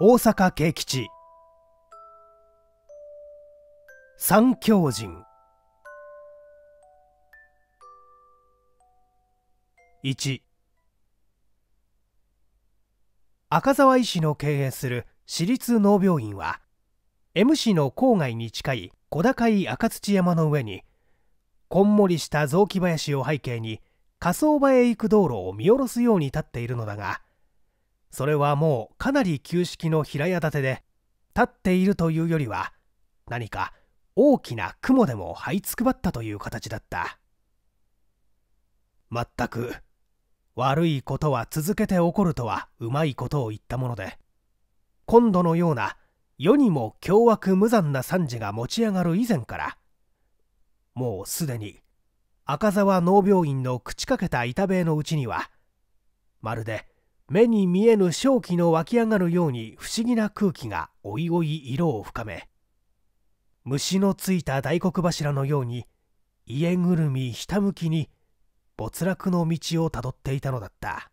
大阪慶吉三教人一赤澤医師の経営する私立農病院は M 市の郊外に近い小高い赤土山の上にこんもりした雑木林を背景に火葬場へ行く道路を見下ろすように立っているのだがそれはもうかなり旧式の平屋建てで立っているというよりは何か大きな雲でも這いつくばったという形だった全く悪いことは続けて起こるとはうまいことを言ったもので今度のような世にも凶悪無残な惨事が持ち上がる以前からもうすでに赤沢農病院の朽ちかけた板塀のうちにはまるで目に見えぬ正気の湧き上がるように不思議な空気がおいおい色を深め虫のついた大黒柱のように家ぐるみひたむきに没落の道をたどっていたのだった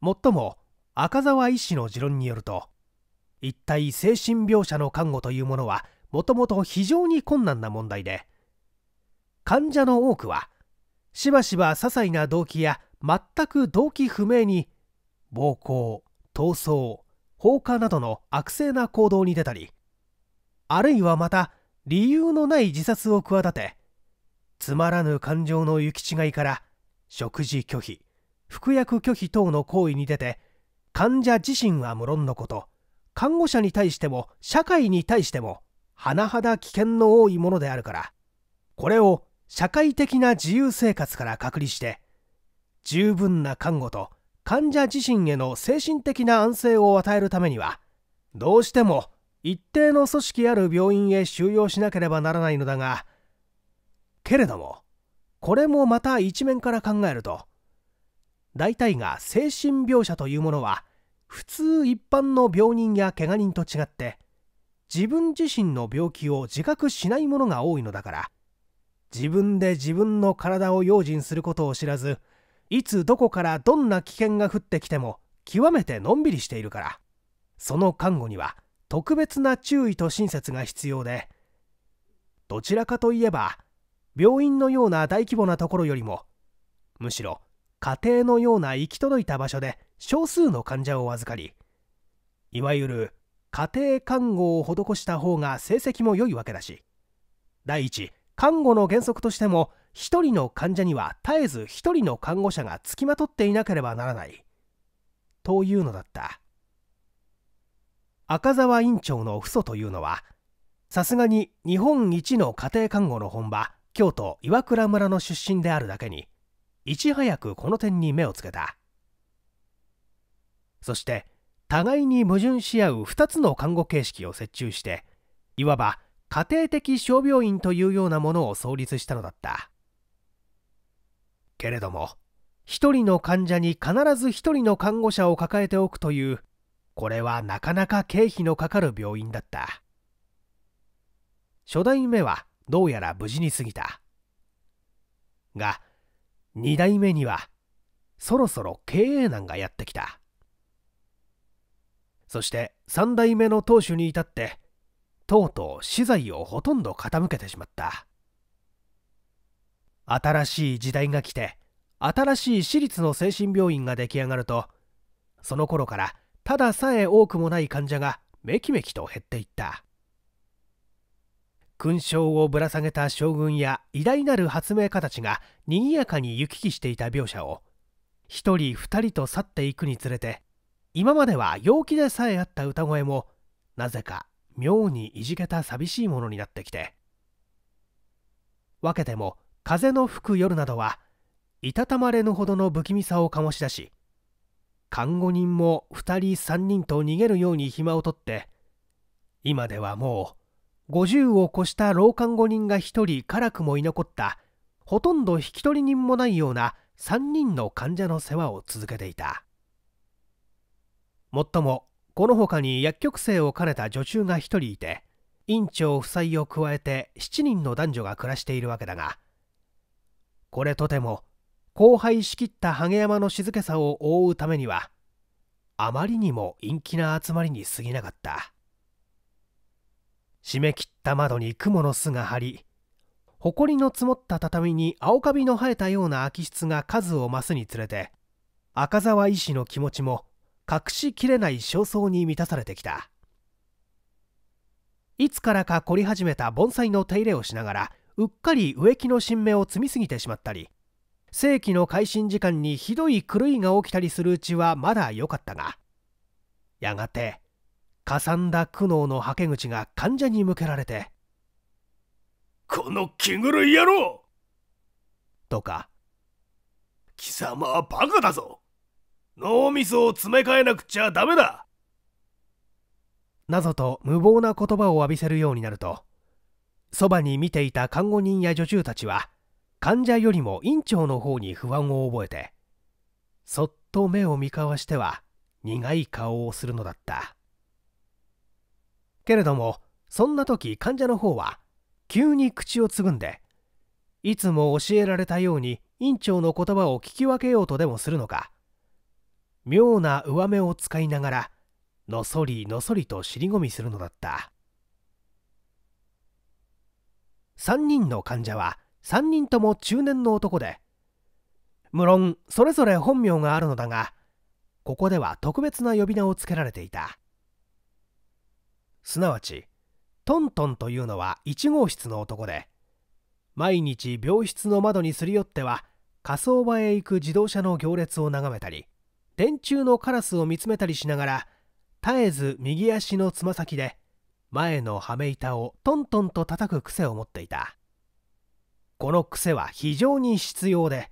もっとも赤澤医師の持論によると一体精神病者の看護というものはもともと非常に困難な問題で患者の多くはしばしば些細な動機や全く動機不明に暴行逃走放火などの悪性な行動に出たりあるいはまた理由のない自殺を企てつまらぬ感情の行き違いから食事拒否服薬拒否等の行為に出て患者自身は無論のこと看護者に対しても社会に対しても甚だ危険の多いものであるからこれを社会的な自由生活から隔離して十分な看護と患者自身への精神的な安静を与えるためにはどうしても一定の組織ある病院へ収容しなければならないのだがけれどもこれもまた一面から考えると大体が精神病者というものは普通一般の病人やけが人と違って自分自身の病気を自覚しないものが多いのだから自分で自分の体を用心することを知らずいつどこからどんな危険が降ってきても極めてのんびりしているからその看護には特別な注意と親切が必要でどちらかといえば病院のような大規模なところよりもむしろ家庭のような行き届いた場所で少数の患者を預かりいわゆる家庭看護を施した方が成績も良いわけだし第一看護の原則としても1人の患者には絶えず1人の看護者がつきまとっていなければならないというのだった赤澤院長の父祖というのはさすがに日本一の家庭看護の本場京都岩倉村の出身であるだけにいち早くこの点に目をつけたそして互いに矛盾し合う2つの看護形式を折衷していわば家庭的傷病院というようなものを創立したのだったけれども1人の患者に必ず1人の看護者を抱えておくというこれはなかなか経費のかかる病院だった初代目はどうやら無事に過ぎたが二代目にはそろそろ経営難がやってきたそして三代目の当主に至ってとうとう資材をほとんど傾けてしまった新しい時代が来て新しい私立の精神病院が出来上がるとその頃からたださえ多くもない患者がめきめきと減っていった勲章をぶら下げた将軍や偉大なる発明家たちが賑やかに行き来していた描写を1人2人と去っていくにつれて今までは陽気でさえあった歌声もなぜか妙にいじけた寂しいものになってきて分けても風の吹く夜などはいたたまれぬほどの不気味さを醸し出し看護人も2人3人と逃げるように暇を取って今ではもう50を越した老看護人が1人辛くも居残ったほとんど引き取り人もないような3人の患者の世話を続けていたもっともこの他に薬局生を兼ねた女中が1人いて院長夫妻を加えて7人の男女が暮らしているわけだがこれとても荒廃しきった萩山の静けさを覆うためにはあまりにも陰気な集まりに過ぎなかった締め切った窓に雲の巣が張り埃の積もった畳に青カビの生えたような空き室が数を増すにつれて赤沢医師の気持ちも隠しきれない焦燥に満たされてきたいつからか凝り始めた盆栽の手入れをしながらうっかり植木の新芽を摘みすぎてしまったり正規の開始時間にひどい狂いが起きたりするうちはまだ良かったがやがてかさんだ苦悩のはけ口が患者に向けられて「この気狂い野郎!」とか「貴様はバカだぞ脳みそを詰め替えなくちゃダメだなと無謀な言葉を浴びせるようになるとそばに見ていた看護人や女中たちは患者よりも院長の方に不安を覚えてそっと目を見交わしては苦い顔をするのだったけれどもそんな時患者の方は急に口をつぐんでいつも教えられたように院長の言葉を聞き分けようとでもするのか妙な上目を使いながらのそりのそりと尻込みするのだった3人の患者は3人とも中年の男で無論それぞれ本名があるのだがここでは特別な呼び名をつけられていたすなわちトントンというのは1号室の男で毎日病室の窓にすり寄っては火葬場へ行く自動車の行列を眺めたり電柱のカラスを見つめたりしながら絶えず右足のつま先で前の羽目板をトントンと叩く癖を持っていたこの癖は非常に必要で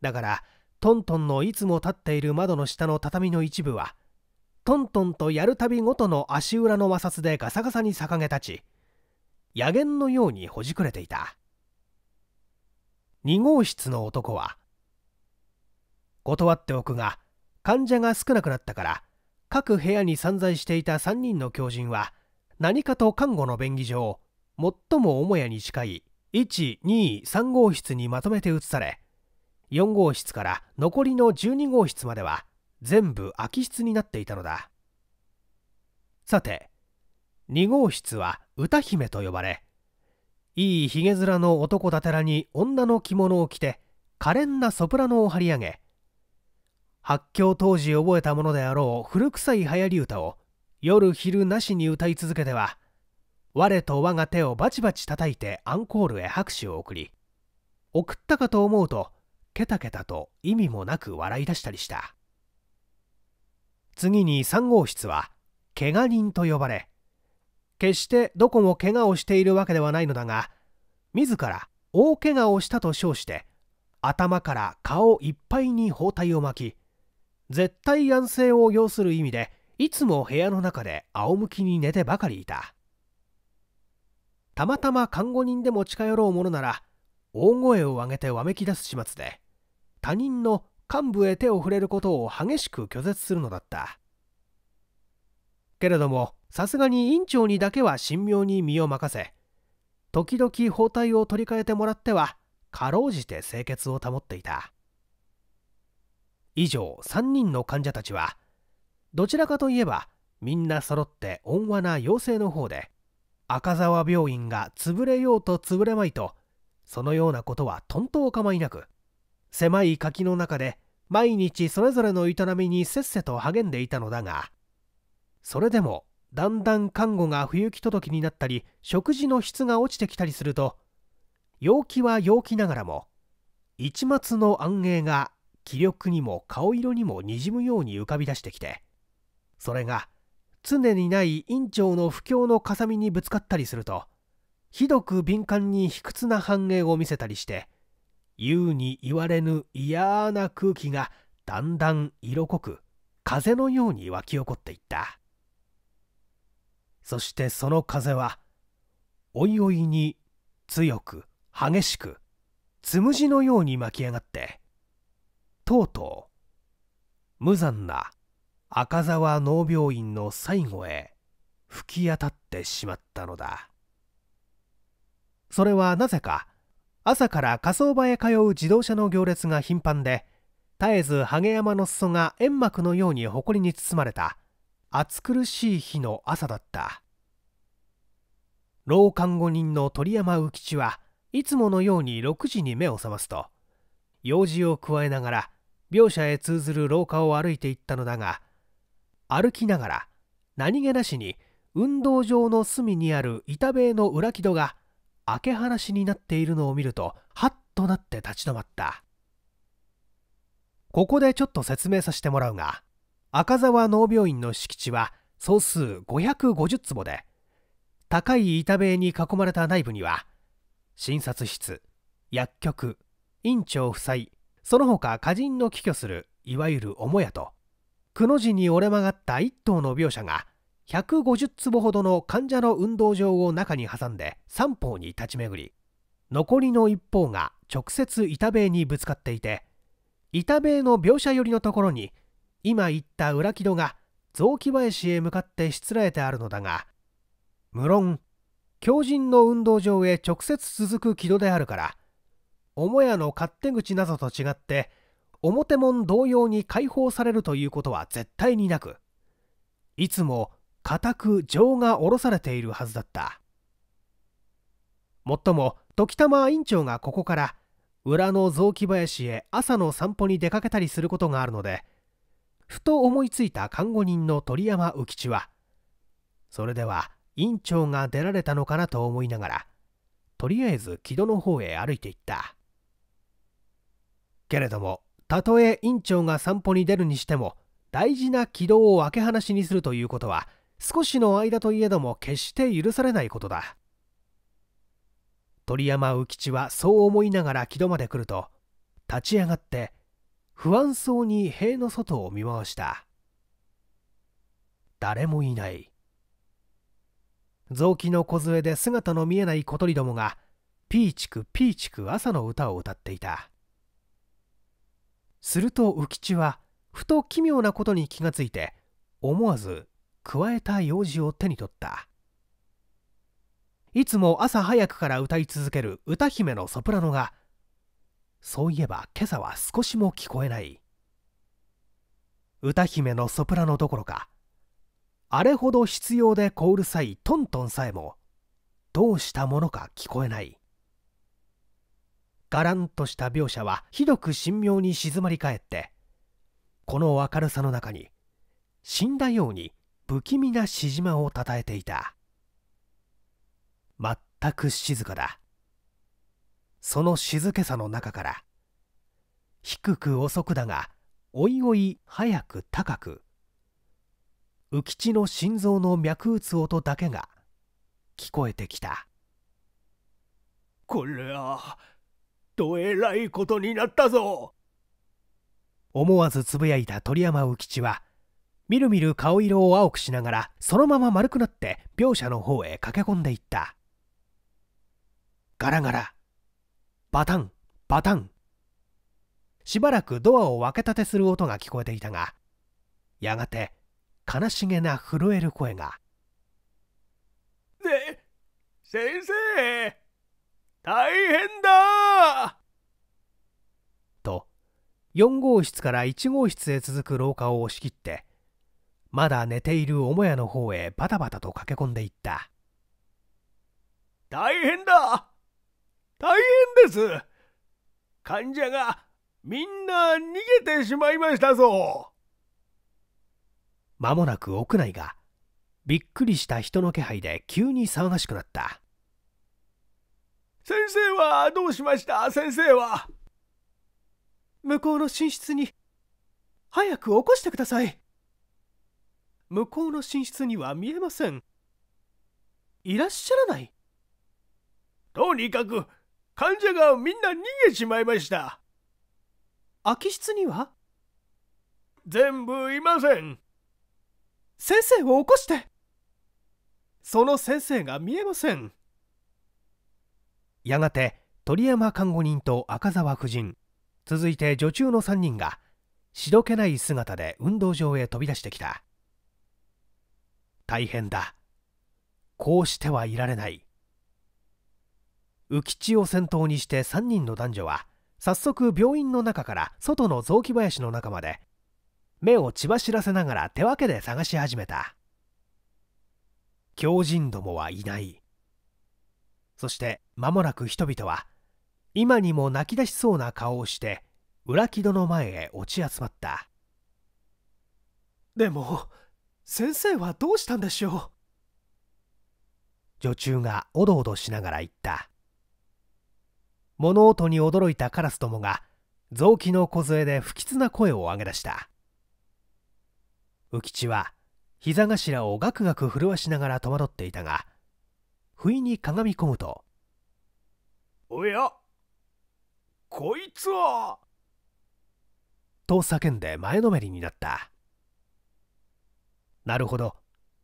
だからトントンのいつも立っている窓の下の畳の一部はトントンとやるたびごとの足裏の摩擦でガサガサに逆げ立ち野源のようにほじくれていた2号室の男は断っておくが患者が少なくなったから各部屋に散在していた3人の狂人は何かと看護の便宜上最も母屋に近い123号室にまとめて移され4号室から残りの12号室までは全部空き室になっていたのださて2号室は歌姫と呼ばれいいひげ面の男だてらに女の着物を着て可憐なソプラノを張り上げ発狂当時覚えたものであろう古臭い流行り歌を夜昼なしに歌い続けては我と我が手をバチバチ叩いてアンコールへ拍手を送り送ったかと思うとケタケタと意味もなく笑い出したりした次に3号室は怪我人と呼ばれ決してどこも怪我をしているわけではないのだが自ら大怪我をしたと称して頭から顔いっぱいに包帯を巻き絶対安静を要する意味でいつも部屋の中で仰向きに寝てばかりいたたまたま看護人でも近寄ろうものなら大声を上げてわめき出す始末で他人の幹部へ手を触れることを激しく拒絶するのだったけれどもさすがに院長にだけは神妙に身を任せ時々包帯を取り替えてもらってはかろうじて清潔を保っていた以上3人の患者たちはどちらかといえばみんな揃って温和な陽性の方で赤沢病院が潰れようと潰れまいとそのようなことはとんとお構いなく狭い柿の中で毎日それぞれの営みにせっせと励んでいたのだがそれでもだんだん看護が不行き届きになったり食事の質が落ちてきたりすると陽気は陽気ながらも一末の安営が気力にも顔色にもにじむように浮かび出してきてそれが常にない院長の不況のかさみにぶつかったりするとひどく敏感に卑屈な反映を見せたりして言うに言われぬ嫌な空気がだんだん色濃く風のように湧き起こっていったそしてその風はおいおいに強く激しくつむじのように巻き上がってとうとう無残な赤沢農病院の最後へ吹き当たってしまったのだそれはなぜか朝から火葬場へ通う自動車の行列が頻繁で絶えずハ山の裾が煙幕のようにりに包まれた暑苦しい日の朝だった老看護人の鳥山右吉はいつものように6時に目を覚ますと用事を加えながら病舎へ通ずる廊下を歩いていったのだが歩きながら何気なしに運動場の隅にある板塀の裏木戸が開け放しになっているのを見るとハッとなって立ち止まったここでちょっと説明させてもらうが赤沢農病院の敷地は総数550坪で高い板塀に囲まれた内部には診察室薬局院長夫妻その他歌人の帰居するいわゆる母屋とくの字に折れ曲がった1頭の描写が150坪ほどの患者の運動場を中に挟んで三方に立ち巡り残りの一方が直接板塀にぶつかっていて板塀の描写寄りのところに今言った裏木戸が雑木林へ向かってしつらえてあるのだが無論強靭の運動場へ直接続く木戸であるから母屋の勝手口などと違って表門同様に開放されるということは絶対になくいつも固く情が下ろされているはずだったもっとも時たま院長がここから裏の雑木林へ朝の散歩に出かけたりすることがあるのでふと思いついた看護人の鳥山右吉はそれでは院長が出られたのかなと思いながらとりあえず木戸の方へ歩いていったけれどもたとえ院長が散歩に出るにしても大事な軌道を開け放しにするということは少しの間といえども決して許されないことだ鳥山右吉はそう思いながら木戸まで来ると立ち上がって不安そうに塀の外を見回した誰もいない雑木の小杖で姿の見えない小鳥どもがピーチクピーチク朝の歌を歌っていたすると浮吉はふと奇妙なことに気がついて思わずくわえた用事を手に取ったいつも朝早くから歌い続ける歌姫のソプラノがそういえば今朝は少しも聞こえない歌姫のソプラノどころかあれほど必要で凍る際トントンさえもどうしたものか聞こえないがらんとした描写はひどく神妙に静まり返ってこの明るさの中に死んだように不気味な縮じまをたたえていた全く静かだその静けさの中から低く遅くだがおいおい早く高く浮吉の心臓の脈打つ音だけが聞こえてきたこれはどえらいことになったぞ思わずつぶやいた鳥山右吉はみるみる顔色を青くしながらそのまま丸くなって描写の方へ駆け込んでいったガラガラバタンバタンしばらくドアを分けたてする音が聞こえていたがやがて悲しげな震える声が「ね先生大変だと4号室から1号室へ続く廊下を押し切ってまだ寝ている母屋の方へバタバタと駆け込んでいった大変だ大変です患者がみんな逃げてしまいましたぞ間もなく屋内がびっくりした人の気配で急に騒がしくなった先生はどうしました先生は向こうの寝室に早く起こしてください向こうの寝室には見えませんいらっしゃらないとにかく患者がみんな逃げちまいました空き室には全部いません先生を起こしてその先生が見えませんやがて鳥山看護人と赤澤夫人続いて女中の3人がしどけない姿で運動場へ飛び出してきた大変だこうしてはいられない浮吉を先頭にして3人の男女は早速病院の中から外の雑木林の中まで目を血走らせながら手分けで探し始めた狂人どもはいないそして間もなく人々は今にも泣き出しそうな顔をして裏木戸の前へ落ち集まったでも先生はどうしたんでしょう女中がおどおどしながら言った物音に驚いたカラスどもが雑木の梢で不吉な声を上げ出した浮吉は膝頭をガクガク震わしながら戸惑っていたが不意にかがみ込むとおやこいつはと叫んで前のめりになったなるほど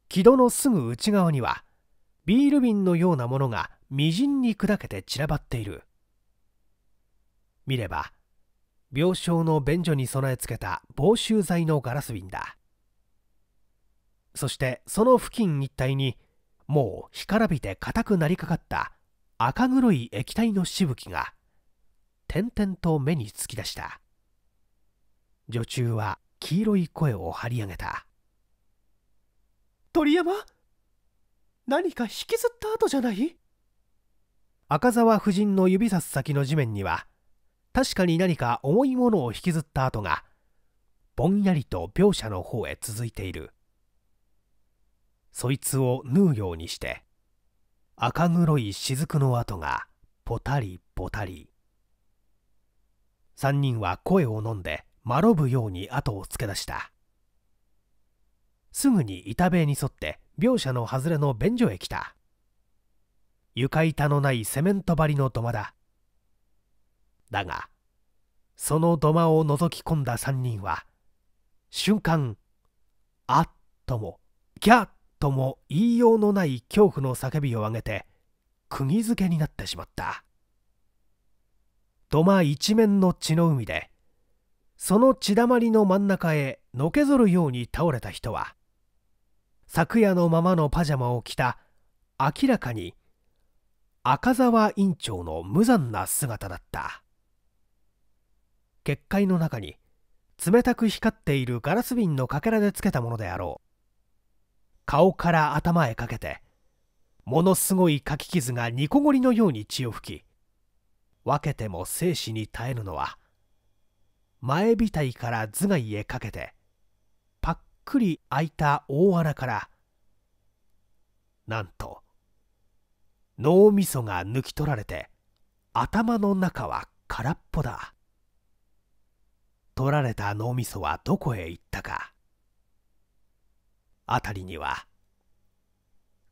木戸のすぐ内側にはビール瓶のようなものがみじんに砕けて散らばっている見れば病床の便所に備え付けた防臭剤のガラス瓶だそしてその付近一帯にもう干からびて硬くなりかかった赤黒い液体のしぶきが点々と目につき出した女中は黄色い声を張り上げた鳥山何か引きずった跡じゃない赤沢夫人の指さす先の地面には確かに何か重いものを引きずった跡がぼんやりと描写の方へ続いているそいつを縫うようにして赤黒い雫の跡がポタリポタリ3人は声をのんでまろぶように後をつけ出したすぐに板塀に沿って描写の外れの便所へ来た床板のないセメント張りの土間だだがその土間を覗き込んだ3人は瞬間あっともギャッとも言いようのない恐怖の叫びを上げて釘付けになってしまった土間一面の血の海でその血だまりの真ん中へのけぞるように倒れた人は昨夜のままのパジャマを着た明らかに赤沢院長の無残な姿だった結界の中に冷たく光っているガラス瓶のかけらでつけたものであろう顔から頭へかけてものすごい書き傷が煮こごりのように血を吹き分けても生死に耐えるのは前額から頭蓋へかけてぱっくり開いた大穴からなんと脳みそが抜き取られて頭の中は空っぽだ取られた脳みそはどこへ行ったかたりには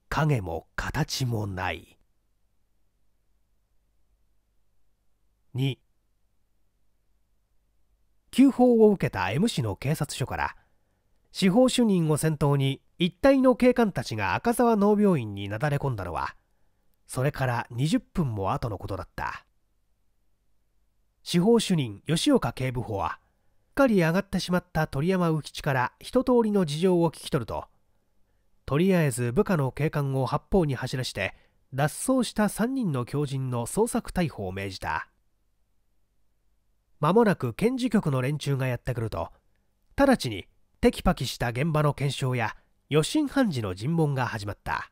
影も形もない2急報を受けた M 市の警察署から司法主任を先頭に一帯の警官たちが赤沢農病院になだれ込んだのはそれから20分も後のことだった司法主任吉岡警部補はっかり上がってしまった鳥山宇吉から一通りの事情を聞き取るととりあえず部下の警官を八方に走らして脱走した3人の狂人の捜索逮捕を命じた間もなく検事局の連中がやってくると直ちにテキパキした現場の検証や余震判事の尋問が始まった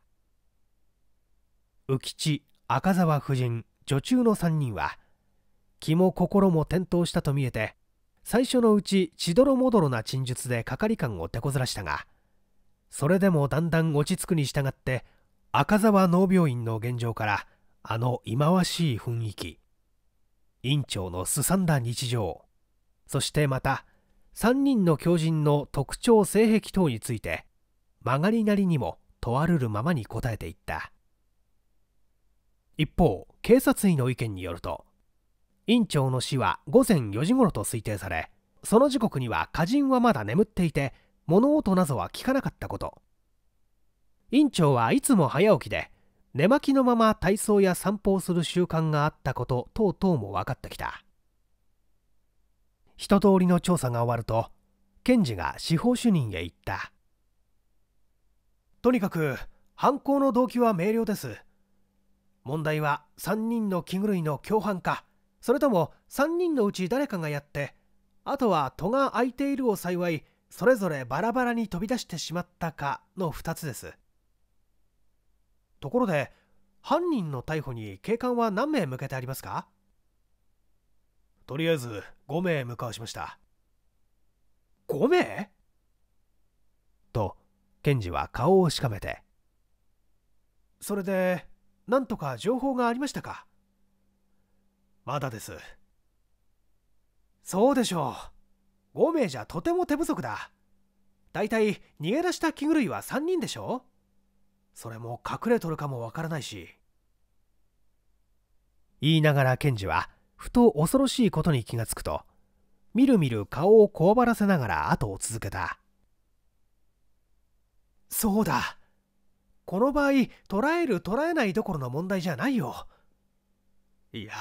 浮吉赤沢夫人女中の3人は気も心も転倒したと見えて最初のうちちどろもどろな陳述で係官を手こずらしたがそれでもだんだん落ち着くに従って赤沢脳病院の現状からあの忌まわしい雰囲気院長のすさんだ日常そしてまた3人の狂人の特徴性癖等について曲がりなりにも問わるるままに答えていった一方警察医の意見によると院長の死は午前4時頃と推定されその時刻には歌人はまだ眠っていて物音などは聞かなかったこと院長はいつも早起きで寝巻きのまま体操や散歩をする習慣があったこと等々も分かってきた一通りの調査が終わると検事が司法主任へ行ったとにかく犯行の動機は明瞭です問題は3人の器具類の共犯かそれとも3人のうち誰かがやってあとは戸が開いているを幸いそれぞれバラバラに飛び出してしまったかの2つですところで犯人の逮捕に警官は何名向けてありますかとりあえず5名向かわしました5名と検事は顔をしかめてそれでなんとか情報がありましたかまだですそうでしょう5名じゃとても手不足だだいたい逃げ出した着狂いは3人でしょそれも隠れとるかもわからないし言いながら検事はふと恐ろしいことに気がつくとみるみる顔をこわばらせながら後を続けたそうだこの場合捉える捉えないどころの問題じゃないよいや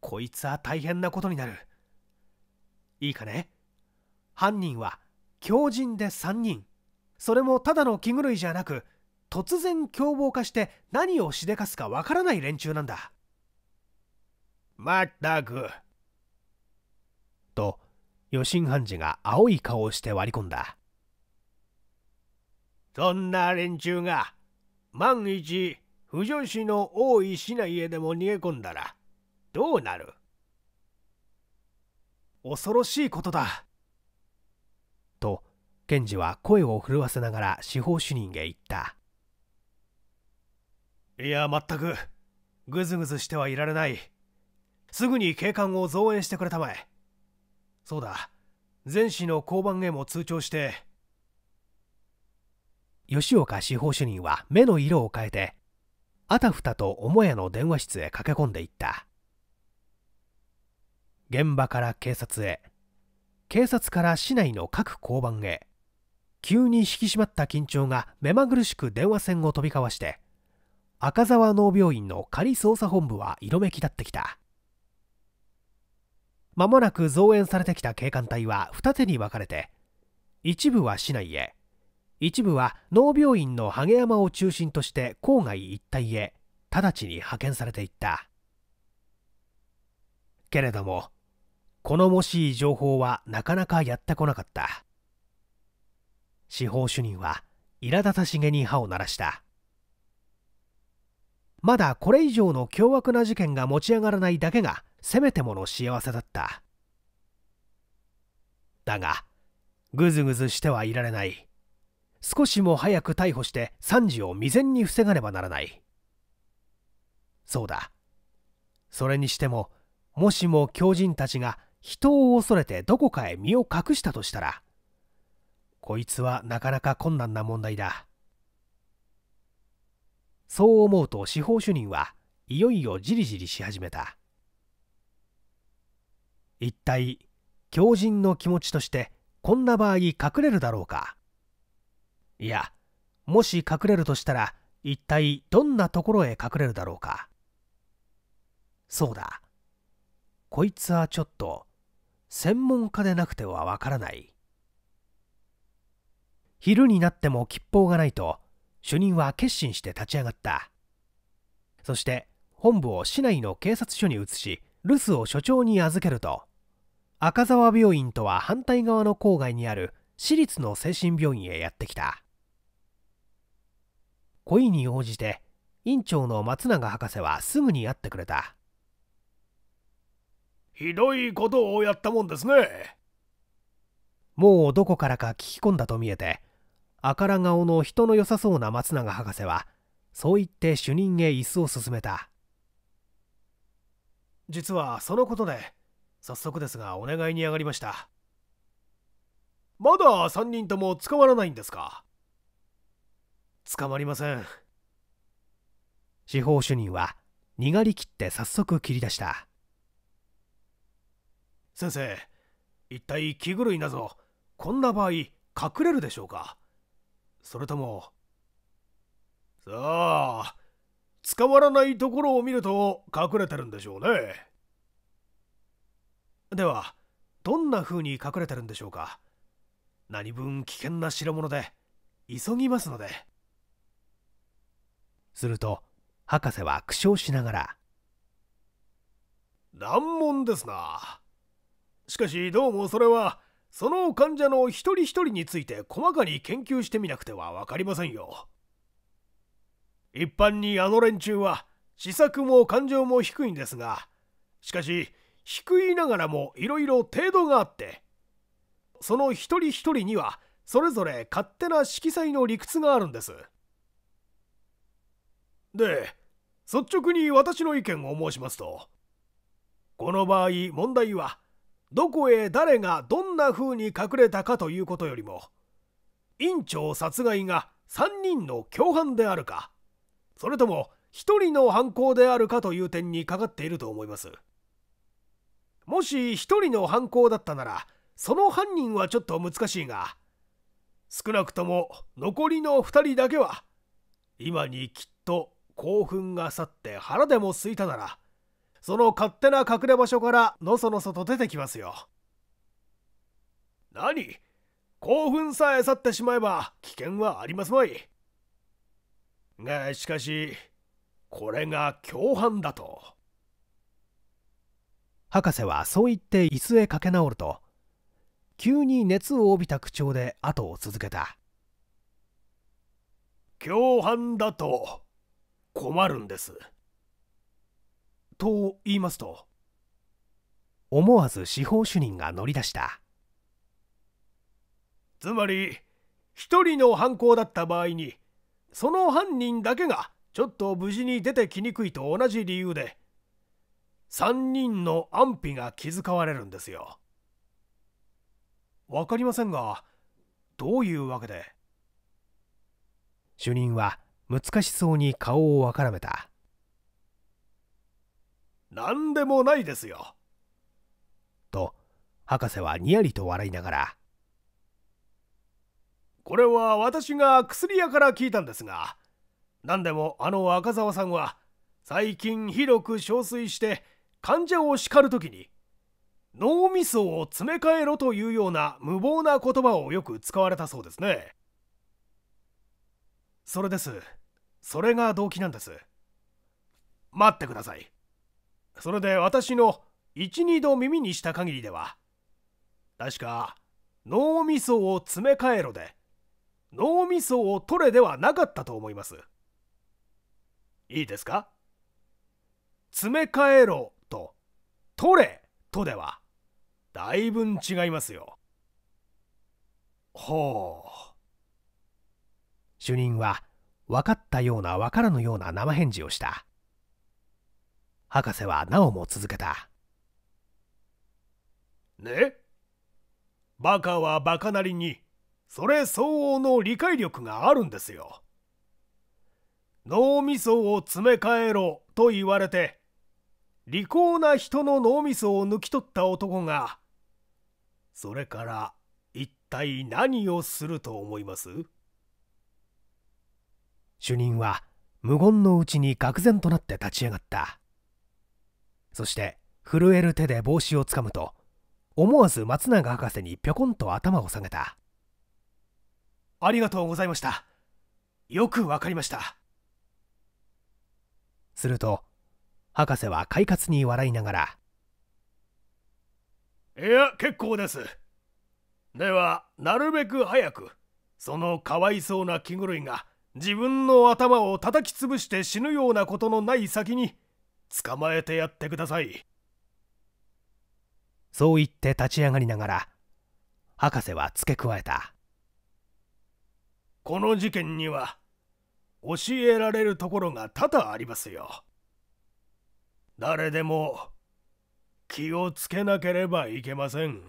こいつは大変なことになるいいかね犯人は狂人で3人それもただの気狂いじゃなく突然凶暴化して何をしでかすかわからない連中なんだまったくと余震判事が青い顔をして割り込んだそんな連中が万一不女子の多い市内へでも逃げ込んだらどうなる恐ろしいことだと検事は声を震わせながら司法主任へ言ったいや全くぐずぐずしてはいられないすぐに警官を増援してくれたまえそうだ全市の交番へも通帳して吉岡司法主任は目の色を変えてあたふたと母屋の電話室へ駆け込んでいった現場から警察へ警察から市内の各交番へ急に引き締まった緊張が目まぐるしく電話線を飛び交わして赤沢脳病院の仮捜査本部は色めき立ってきた間もなく増援されてきた警官隊は二手に分かれて一部は市内へ一部は脳病院の萩山を中心として郊外一帯へ直ちに派遣されていったけれども好もしい情報はなかなかやってこなかった司法主任は苛立たしげに歯を鳴らしたまだこれ以上の凶悪な事件が持ち上がらないだけがせめてもの幸せだっただがぐずぐずしてはいられない少しも早く逮捕して惨事を未然に防がねばならないそうだそれにしてももしも狂人たちが人を恐れてどこかへ身を隠したとしたらこいつはなかなか困難な問題だそう思うと司法主任はいよいよじりじりし始めた一体狂人の気持ちとしてこんな場合隠れるだろうかいやもし隠れるとしたら一体どんなところへ隠れるだろうかそうだこいつはちょっと専門家でなくてはわからない昼になっても吉報がないと主任は決心して立ち上がったそして本部を市内の警察署に移し留守を所長に預けると赤沢病院とは反対側の郊外にある私立の精神病院へやってきた恋に応じて院長の松永博士はすぐに会ってくれたひどいことをやったもんですね。もうどこからか聞き込んだと見えて、赤ら顔の人の良さそうな松永博士は、そう言って主任へ椅子を進めた。実はそのことで、早速ですがお願いに上がりました。まだ3人とも捕まらないんですか捕まりません。司法主任は、逃がりきって早速切り出した。先生一体気狂いなぞこんな場合隠れるでしょうかそれともさあ捕まらないところを見ると隠れてるんでしょうねではどんな風に隠れてるんでしょうか何分危険な代物で急ぎますのですると博士は苦笑しながら難問ですなしかしどうもそれはその患者の一人一人について細かに研究してみなくては分かりませんよ一般にあの連中は試作も感情も低いんですがしかし低いながらもいろいろ程度があってその一人一人にはそれぞれ勝手な色彩の理屈があるんですで率直に私の意見を申しますとこの場合問題はどこへ誰がどんな風に隠れたかということよりも院長殺害が3人の共犯であるかそれとも1人の犯行であるかという点にかかっていると思いますもし1人の犯行だったならその犯人はちょっと難しいが少なくとも残りの2人だけは今にきっと興奮が去って腹でもすいたならその勝手な隠れ場所からのそのそと出てきますよ何興奮さえ去ってしまえば危険はありますまいがしかしこれが共犯だと博士はそう言って椅子へ駆け直ると急に熱を帯びた口調で後を続けた共犯だと困るんですと言いますと思わず司法主任が乗り出したつまり1人の犯行だった場合にその犯人だけがちょっと無事に出てきにくいと同じ理由で3人の安否が気遣われるんですよ。わかりませんがどういうわけで主任は難しそうに顔をあからめた何でもないですよ。と、博士はにやりと笑いながら。これは私が薬屋から聞いたんですが、何でもあの赤澤さんは、最近広く憔悴して患者を叱る時に、脳みそを詰め替えろというような無謀な言葉をよく使われたそうですね。それです。それが動機なんです。待ってください。それで私の12度耳にした限りでは確か脳みそを詰め替えろで脳みそを取れではなかったと思いますいいですか詰め替えろと取れとではだいぶん違いますよほう主任は分かったような分からぬような生返事をした博士はなおも続けた。ねバカはバカなりにそれ相応の理解力があるんですよ。脳みそを詰め替えろと言われて利口な人の脳みそを抜き取った男がそれから一体何をすると思います主任は無言のうちに愕然となって立ち上がったそして震える手で帽子をつかむと思わず松永博士にぴょこんと頭を下げたありがとうございましたよくわかりましたすると博士は快活に笑いながらいや結構ですではなるべく早くそのかわいそうな着ぐるいが自分の頭を叩き潰して死ぬようなことのない先に捕まえてやってくださいそう言って立ち上がりながら博士は付け加えたこの事件には教えられるところが多々ありますよ誰でも気をつけなければいけません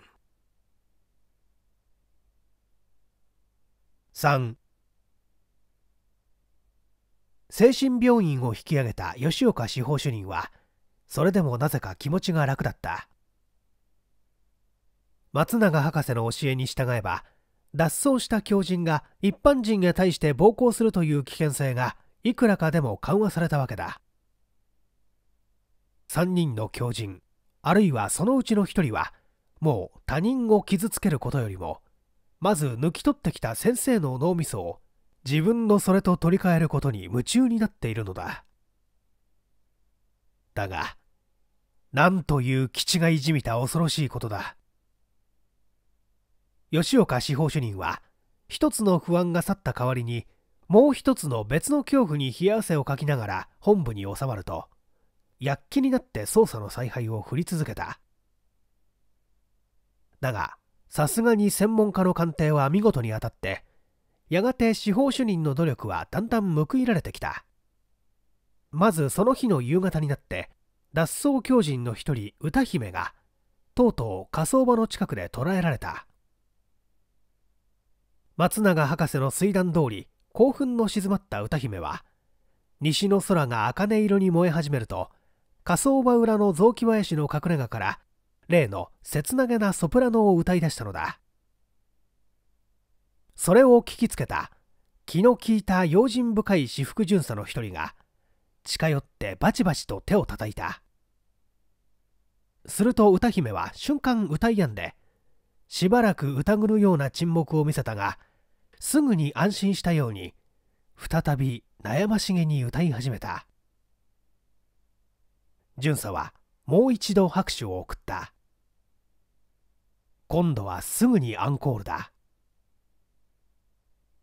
3精神病院を引き上げた吉岡司法主任はそれでもなぜか気持ちが楽だった松永博士の教えに従えば脱走した狂人が一般人へ対して暴行するという危険性がいくらかでも緩和されたわけだ3人の狂人あるいはそのうちの1人はもう他人を傷つけることよりもまず抜き取ってきた先生の脳みそを自分のそれと取り替えることに夢中になっているのだだがなんという気違いじみた恐ろしいことだ吉岡司法主任は一つの不安が去った代わりにもう一つの別の恐怖に冷や汗をかきながら本部に収まると躍起になって捜査の采配を振り続けただがさすがに専門家の鑑定は見事に当たってやがて司法主任の努力はだんだん報いられてきたまずその日の夕方になって脱走狂人の一人歌姫がとうとう火葬場の近くで捕らえられた松永博士の水談通り興奮の静まった歌姫は西の空が茜色に燃え始めると火葬場裏の雑木林の隠れ家から例の切なげなソプラノを歌い出したのだそれを聞きつけた気の利いた用心深い私服巡査の一人が近寄ってバチバチと手を叩いたすると歌姫は瞬間歌いやんでしばらく疑うような沈黙を見せたがすぐに安心したように再び悩ましげに歌い始めた巡査はもう一度拍手を送った今度はすぐにアンコールだ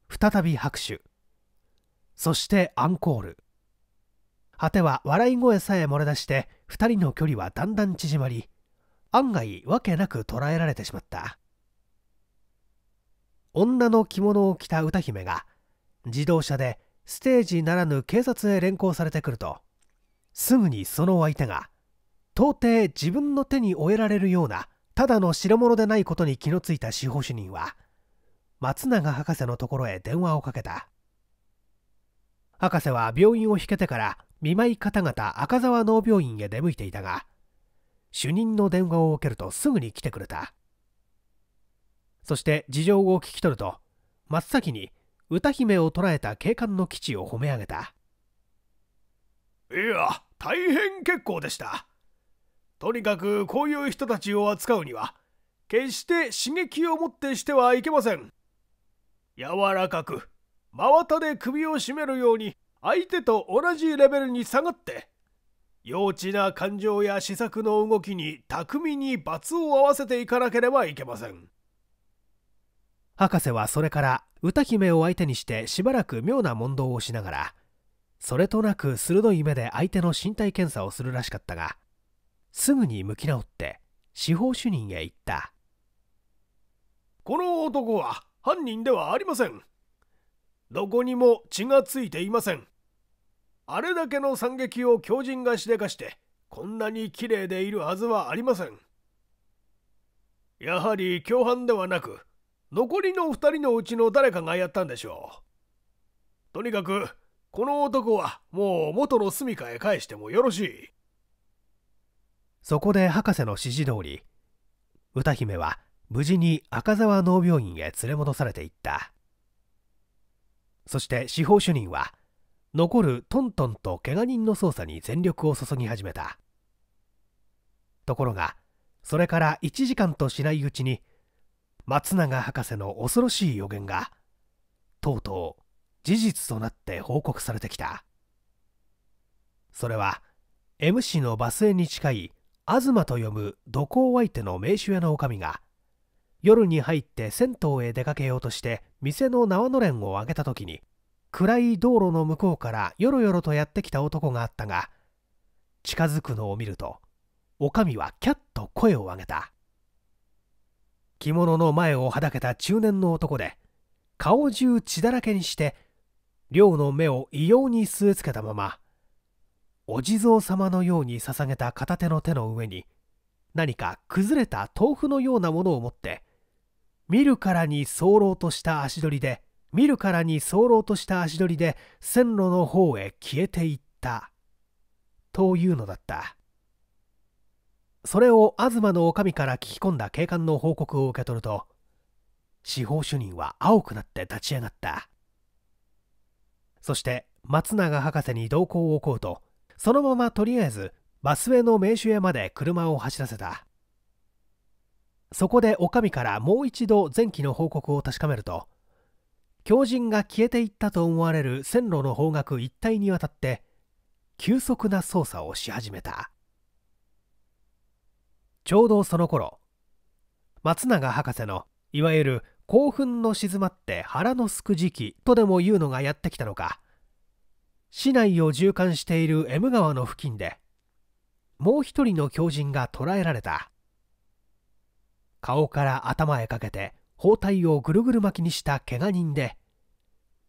再び拍手そしてアンコール果ては笑い声さえ漏れ出して2人の距離はだんだん縮まり案外わけなく捉えられてしまった女の着物を着た歌姫が自動車でステージならぬ警察へ連行されてくるとすぐにその相手が到底自分の手に負えられるようなただの代物でないことに気のついた司法主任は松永博士のところへ電話をかけた博士は病院を引けてから見舞い方々赤沢脳病院へ出向いていたが主任の電話を受けるとすぐに来てくれたそして事情を聞き取ると真っ先に歌姫を捕らえた警官の基地を褒め上げたいや大変結構でしたとにかくこういう人たちを扱うには決して刺激をもってしてはいけません柔らかく真綿で首を絞めるように相手と同じレベルに下がって幼稚な感情や施策の動きに巧みに罰を合わせていかなければいけません博士はそれから歌姫を相手にしてしばらく妙な問答をしながらそれとなく鋭い目で相手の身体検査をするらしかったがすぐに向き直って司法主任へ行ったこの男は犯人ではありません。どこにも血がついていません。あれだけの惨劇を狂人がしでかして、こんなに綺麗でいるはずはありません。やはり共犯ではなく、残りの2人のうちの誰かがやったんでしょう。とにかく、この男はもう元の住処へ返してもよろしい。そこで博士の指示通り、歌姫は無事に赤沢農病院へ連れ戻されていったそして司法主任は残るトントンと怪我人の捜査に全力を注ぎ始めたところがそれから1時間としないうちに松永博士の恐ろしい予言がとうとう事実となって報告されてきたそれは M 市のバス園に近い東と読む土工相手の名手屋の女将が夜に入って銭湯へ出かけようとして店の縄のれんを上げた時に暗い道路の向こうからよろよろとやってきた男があったが近づくのを見るとおかみはキャッと声を上げた着物の前をはだけた中年の男で顔中血だらけにして寮の目を異様に据え付けたままお地蔵様のように捧げた片手の手の上に何か崩れた豆腐のようなものを持って見るからに候ろうとした足取りで見るからに候ろうとした足取りで線路の方へ消えていったというのだったそれを東の女将から聞き込んだ警官の報告を受け取ると司法主任は青くなって立ち上がったそして松永博士に同行を請うとそのままとりあえずバスへの名手へまで車を走らせたそこで女将からもう一度前期の報告を確かめると強人が消えていったと思われる線路の方角一帯にわたって急速な捜査をし始めたちょうどその頃松永博士のいわゆる興奮の静まって腹のすく時期とでもいうのがやってきたのか市内を縦貫している M 川の付近でもう一人の狂人が捕らえられた顔から頭へかけて包帯をぐるぐる巻きにした怪我人で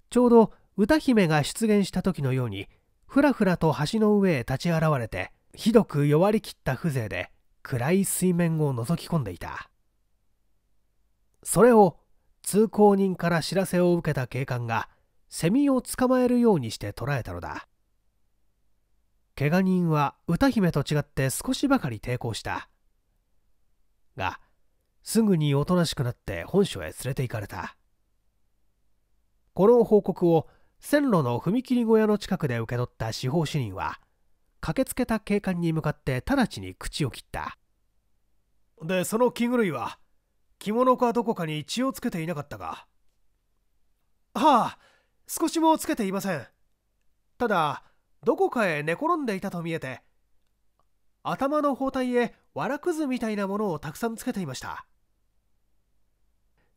ちょうど歌姫が出現した時のようにふらふらと橋の上へ立ち現れてひどく弱りきった風情で暗い水面を覗き込んでいたそれを通行人から知らせを受けた警官がセミを捕まえるようにして捕らえたのだ怪我人は歌姫と違って少しばかり抵抗したがすぐにおとなしくなって本所へ連れて行かれたこの報告を線路の踏切小屋の近くで受け取った司法主任は駆けつけた警官に向かって直ちに口を切ったでその着ぐるいは着物かどこかに血をつけていなかったかはあ少しもつけていませんただどこかへ寝転んでいたと見えて頭の包帯へわらくずみたいなものをたくさんつけていました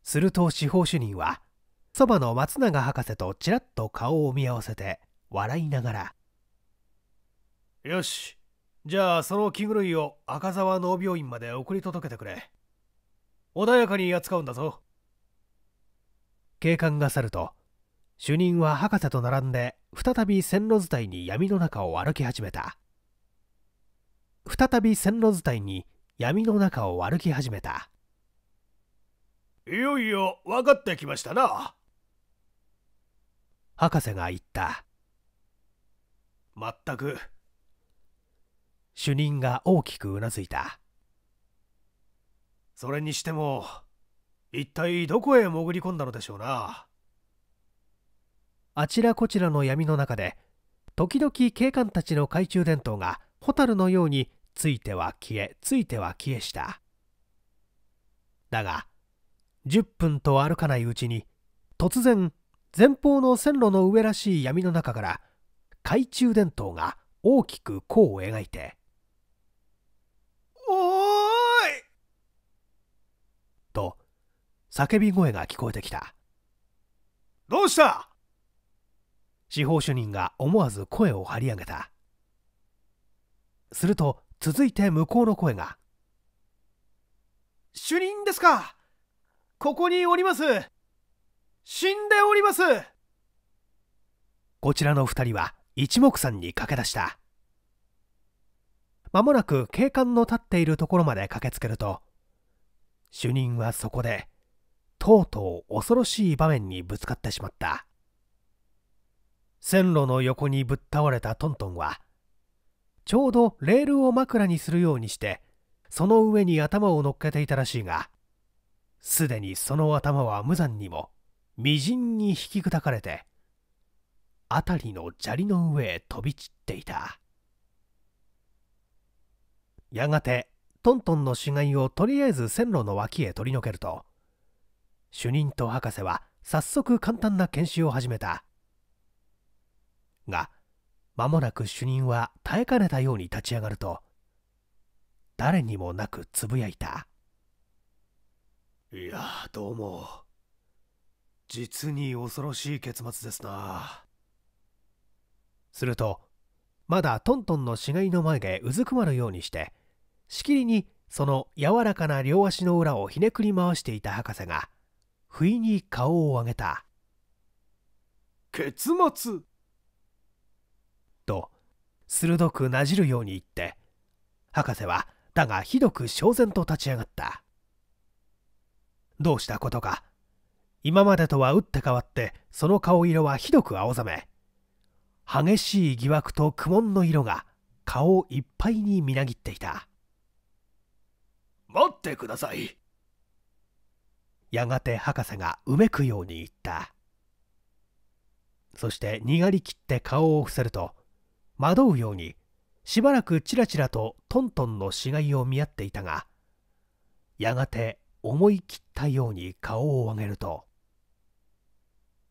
すると司法主任はそばの松永博士とちらっと顔を見合わせて笑いながら「よしじゃあその器具類を赤沢脳病院まで送り届けてくれ穏やかに扱うんだぞ」警官が去ると主任は博士と並んで再び線路伝いに闇の中を歩き始めた再び線路伝いに闇の中を歩き始めたいよいよ分かってきましたな博士が言ったまったく主任が大きくうなずいたそれにしても一体どこへ潜り込んだのでしょうなあちらこちらの闇の中で時々警官たちの懐中電灯が蛍のようについては消えついては消えしただが10分と歩かないうちに突然前方の線路の上らしい闇の中から懐中電灯が大きく弧を描いて「おーい!」と叫び声が聞こえてきたどうした司法主任が思わず声を張り上げたすると続いて向こうの声が「主任ですかここにおります死んでおりますこちらの2人は一目散に駆け出した間もなく警官の立っているところまで駆けつけると主任はそこでとうとう恐ろしい場面にぶつかってしまった線路の横にぶっ倒れたトントンはちょうどレールを枕にするようにしてその上に頭を乗っけていたらしいがすでにその頭は無残にも微塵に引き砕かれて辺りの砂利の上へ飛び散っていたやがてトントンの死骸をとりあえず線路の脇へ取り除けると主任と博士は早速簡単な研修を始めたが間もなく主任は耐えかねたように立ち上がると誰にもなくつぶやいた「いやどうも実に恐ろしい結末ですなするとまだトントンの死骸の前でうずくまるようにしてしきりにその柔らかな両足の裏をひねくり回していた博士が不意に顔を上げた結末と鋭くなじるように言って博士はだがひどく焦然と立ち上がったどうしたことか今までとは打って変わってその顔色はひどく青ざめ激しい疑惑と苦悶の色が顔いっぱいにみなぎっていた待ってくださいやがて博士がうめくように言ったそしてにがりきって顔を伏せると惑うようにしばらくちらちらとトントンの死骸を見合っていたがやがて思い切ったように顔を上げると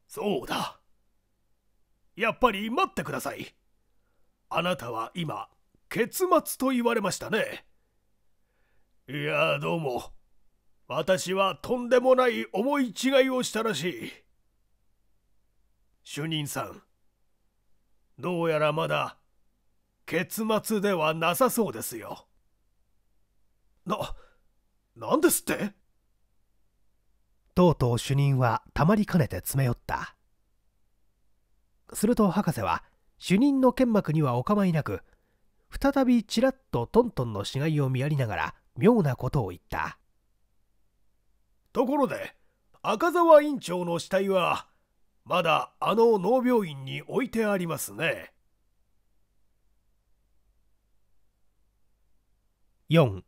そうだやっぱり待ってくださいあなたは今結末と言われましたねいやどうも私はとんでもない思い違いをしたらしい主任さんどうやらまだ結末ではなさそうですよな何ですってとうとう主任はたまりかねて詰め寄ったすると博士は主任の剣幕にはお構いなく再びちらっとトントンの死骸を見やりながら妙なことを言ったところで赤澤院長の死体はまだあの農病院に置いてありますね4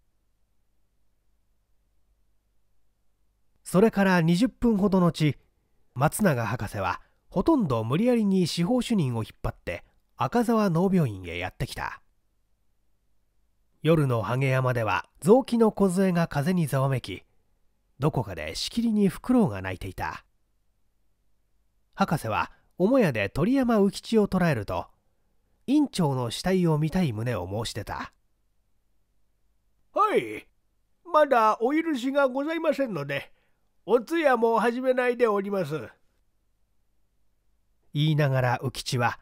それから20分ほどち松永博士はほとんど無理やりに司法主任を引っ張って赤沢農病院へやってきた夜のハゲ山では雑木の梢が風にざわめきどこかでしきりにフクロウが鳴いていた博士は母屋で鳥山宇吉を捕らえると院長の死体を見たい旨を申し出たはいまだお許しがございませんのでお通夜も始めないでおります。言いながら宇吉は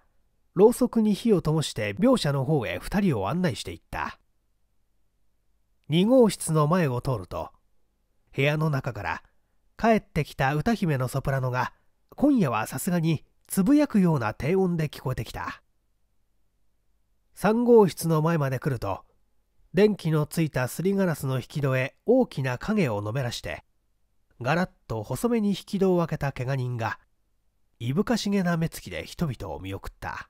ろうそくに火を灯して描写の方へ2人を案内していった2号室の前を通ると部屋の中から帰ってきた歌姫のソプラノが今夜はさすがにつぶやくような低音で聞こえてきた3号室の前まで来ると電気のついたすりガラスの引き戸へ大きな影をのめらしてガラッと細めに引き戸を開けた怪我人がいぶかしげな目つきで人々を見送った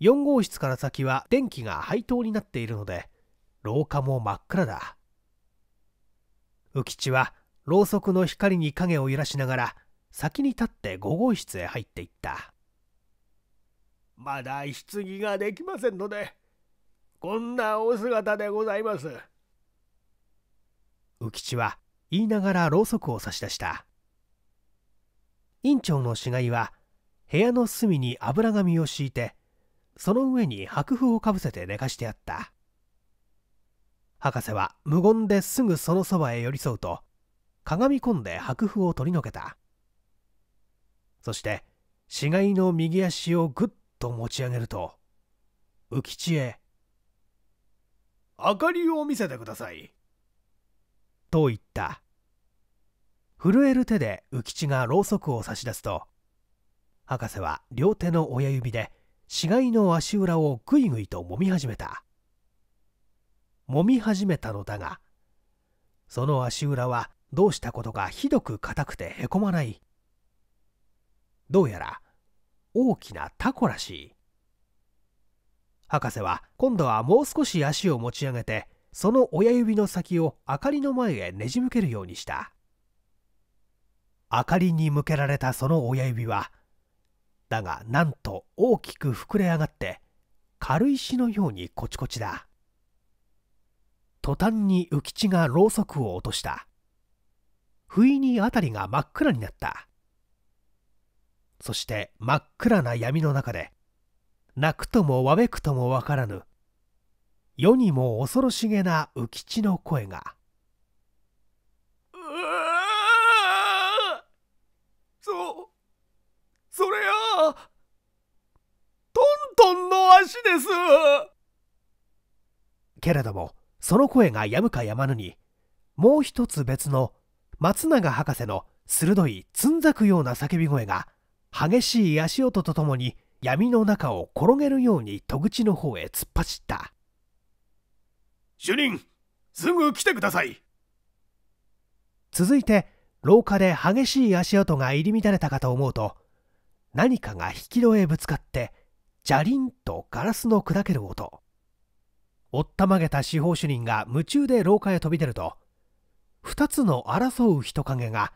4号室から先は電気が配当になっているので廊下も真っ暗だ浮吉はろうそくの光に影を揺らしながら先に立って5号室へ入っていったまだ棺ができませんのでこんなお姿でございます浮吉は言いながらろうそくを差し出した院長の死骸は部屋の隅に油紙を敷いてその上に白布をかぶせて寝かしてあった博士は無言ですぐそのそばへ寄り添うとかがみ込んで白布を取り除けたそして死骸の右足をぐっと持ち上げると浮地へ明かりを見せてくださいと言った震える手で浮吉がろうそくを差し出すと博士は両手の親指で死骸の足裏をぐいぐいと揉み始めた揉み始めたのだがその足裏はどうしたことかひどく硬くてへこまないどうやら大きなタコらしい博士は今度はもう少し足を持ち上げてその親指の先を明かりの前へねじ向けるようにした明かりに向けられたその親指はだがなんと大きく膨れ上がって軽石のようにコチコチだ途端に浮地がろうそくを落とした不意に辺りが真っ暗になったそして真っ暗な闇の中で泣くともわめくともわからぬ世にも恐ろしげな浮吉の声が「そそれやトントンの足です」けれどもその声がやむかやまぬにもう一つ別の松永博士の鋭いつんざくような叫び声が激しい足音とともに闇の中を転げるように戸口の方へ突っ走った。主任すぐ来てください続いて廊下で激しい足音が入り乱れたかと思うと何かが引き戸へぶつかってジャリンとガラスの砕ける音おったまげた司法主任が夢中で廊下へ飛び出ると2つの争う人影が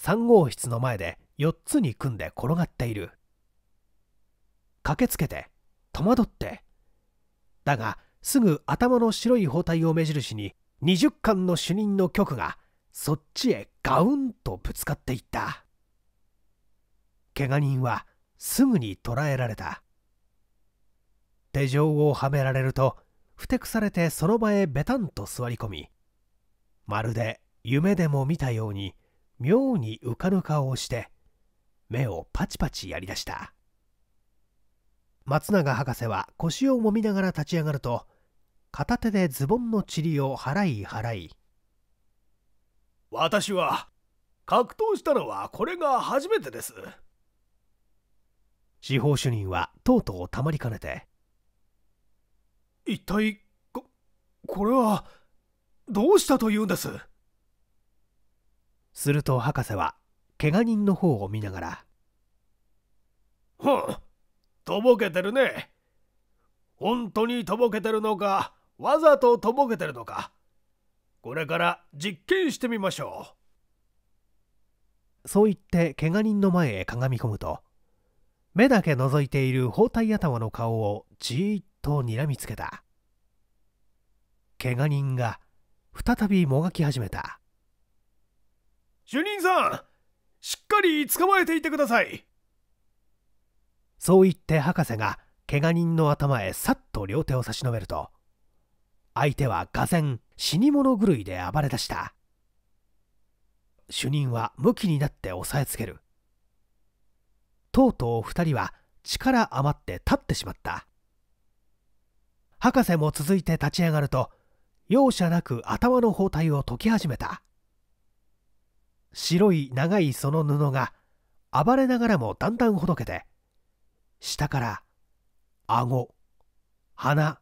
3号室の前で4つに組んで転がっている駆けつけて戸惑ってだがすぐ頭の白い包帯を目印に20巻の主任の局がそっちへガウンとぶつかっていった怪我人はすぐに捕らえられた手錠をはめられるとふてくされてその場へべたんと座り込みまるで夢でも見たように妙に浮かぬ顔をして目をパチパチやりだした松永博士は腰をもみながら立ち上がると片手でズボンの塵を払い払い私は格闘したのはこれが初めてです司法主任はとうとうたまりかねて一体ここれはどうしたというんですすると博士は怪我人の方を見ながら「ふんとぼけてるね本当にとぼけてるのかわざととぼけてるのかこれから実験してみましょうそう言って怪我人の前へかがみ込むと目だけ覗いている包帯頭の顔をじーっとにらみつけた怪我人が再びもがき始めた主任さんしっかり捕まえていてくださいそう言って博士が怪我人の頭へさっと両手を差し伸べると相手は俄然死に物狂いで暴れだした主任は向きになって押さえつけるとうとう2人は力余って立ってしまった博士も続いて立ち上がると容赦なく頭の包帯を解き始めた白い長いその布が暴れながらもだんだんほどけて下から顎鼻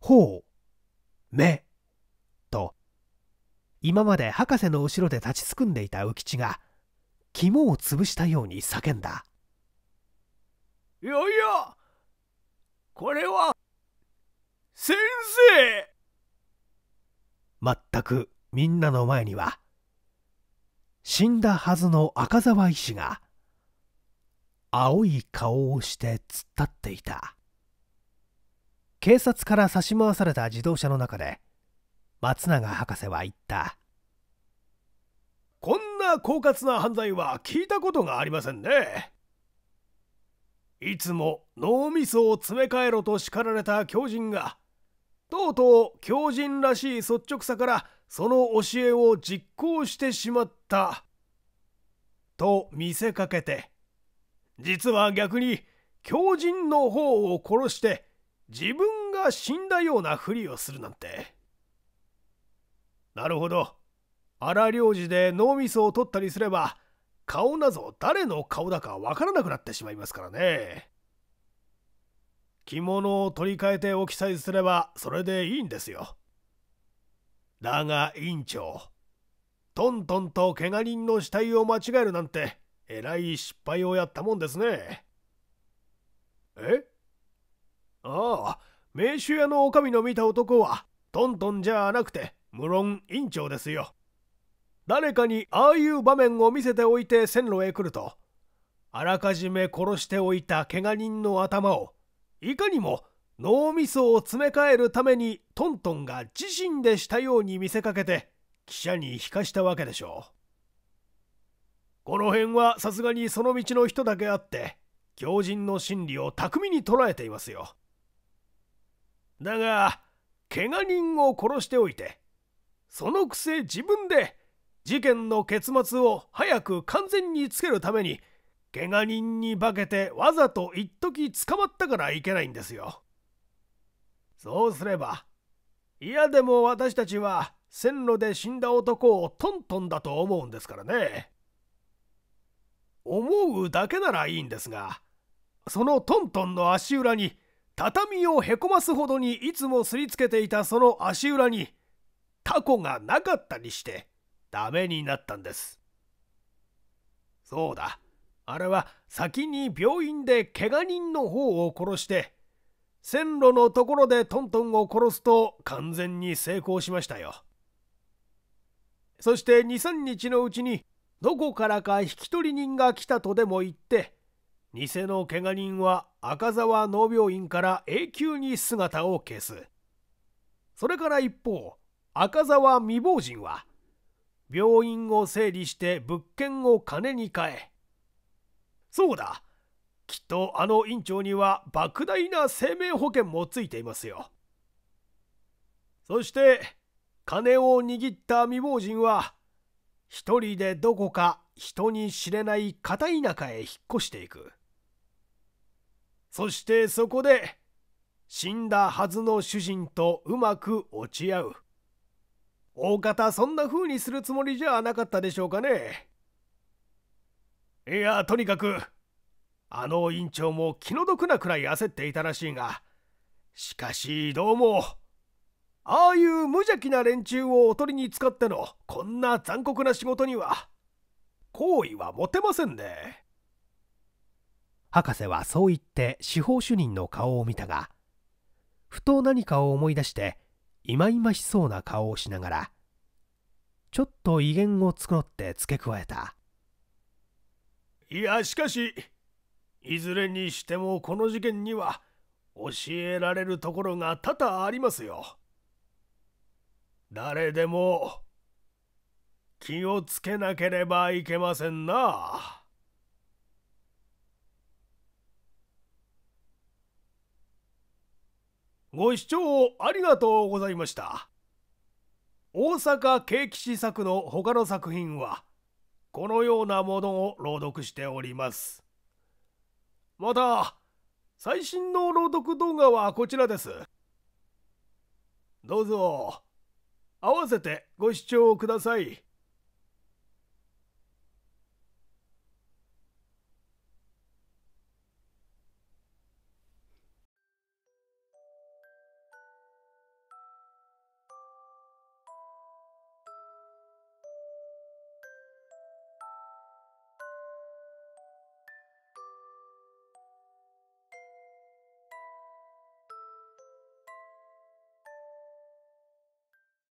頬目と今まで博士の後ろで立ちすくんでいた浮吉が肝を潰したように叫んだ「いやいやこれは先生!」まったくみんなの前には死んだはずの赤沢医師が青い顔をして突っ立っていた。警察から差し回された自動車の中で松永博士は言ったこんな狡猾な犯罪は聞いたことがありませんねいつも脳みそを詰め替えろと叱られた狂人がとうとう狂人らしい率直さからその教えを実行してしまったと見せかけて実は逆に狂人の方を殺して自分が死んだようなふりをするなんてなるほど荒領事で脳みそを取ったりすれば顔なぞ誰の顔だかわからなくなってしまいますからね着物を取り替えておきさえすればそれでいいんですよだが院長トントンと怪我人の死体を間違えるなんてえらい失敗をやったもんですねえああ、名酒屋の女将の見た男は、トントンじゃなくて、無論院長ですよ。誰かにああいう場面を見せておいて線路へ来ると、あらかじめ殺しておいた怪我人の頭を、いかにも脳みそを詰め替えるためにトントンが自身でしたように見せかけて、記者に引かしたわけでしょう。この辺はさすがにその道の人だけあって、狂人の心理を巧みに捉えていますよ。だが怪我人を殺しておいてそのくせ自分で事件の結末を早く完全につけるために怪我人に化けてわざと一時捕まったからいけないんですよ。そうすれば嫌でも私たちは線路で死んだ男をトントンだと思うんですからね。思うだけならいいんですがそのトントンの足裏に畳をへこますほどにいつもすりつけていたその足裏にタコがなかったりしてダメになったんですそうだあれは先に病院でけが人の方を殺して線路のところでトントンを殺すと完全に成功しましたよそして23日のうちにどこからか引き取り人が来たとでも言って偽の怪我人は赤沢農病院から永久に姿を消すそれから一方赤沢未亡人は病院を整理して物件を金に変えそうだきっとあの院長には莫大な生命保険もついていますよそして金を握った未亡人は一人でどこか人に知れない片田舎へ引っ越していくそしてそこで死んだはずの主人とうまく落ち合う大方そんな風にするつもりじゃなかったでしょうかねいやとにかくあの院長も気の毒なくらい焦っていたらしいがしかしどうもああいう無邪気な連中をおとりに使ってのこんな残酷な仕事には好意は持てませんね。博士はそう言って司法主任の顔を見たがふと何かを思い出していまいましそうな顔をしながらちょっと威厳を作って付け加えたいやしかしいずれにしてもこの事件には教えられるところが多々ありますよ誰でも気をつけなければいけませんな。ご視聴ありがとうございました。大阪景気吉作の他の作品は、このようなものを朗読しております。また、最新の朗読動画はこちらです。どうぞ、合わせてご視聴ください。